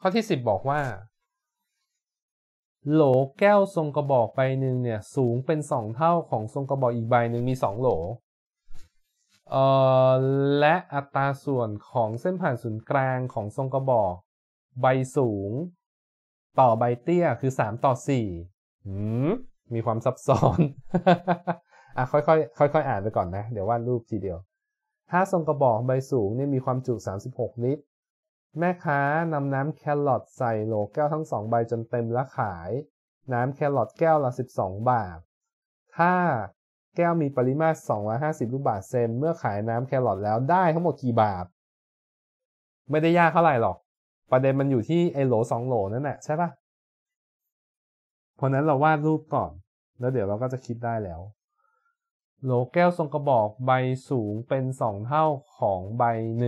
ข้อที่สิบบอกว่าโหลแก้วทรงกระบอกใบหนึ่งเนี่ย สูงเป็นสองเท่าของทรงกระบอกอีกใบหนึ่งมีสองโหลเอ่อและอัตราส่วนของเส้นผ่านศูนย์กลางของทรงกระบอก ใบสูง ต่อใบเตี้ยคือสามต่อสี่มีความซับซ้อนอ่ะค่อยๆค่อยๆอ่านไปก่อนนะ เดี๋ยววาดรูปทีเดียว ถ้าทรงกระบอกใบสูงเนี่ยมีความจุ36ลิตรแม่ค้านำน้ำแครอทใส่โหลแก้วทั้งสองใบจนเต็มและขาย น้ำแครอทแก้วละ 12 บาทถ้าแก้วมีปริมาตร250ลูกบาทเซน เมื่อขายน้ำแครอทแล้วได้ทั้งหมดกี่บาท ไม่ได้ยากเท่าไหร่หรอก ประเด็นมันอยู่ที่ไอโหลสองโหลนั่นแหละใช่ปะเพราะนั้นเราวาดรูปก่อน แล้วเดี๋ยวเราก็จะคิดได้แล้วโหลแก้วทรงกระบอกใบสูงเป็น 2 เท่าของใบ 1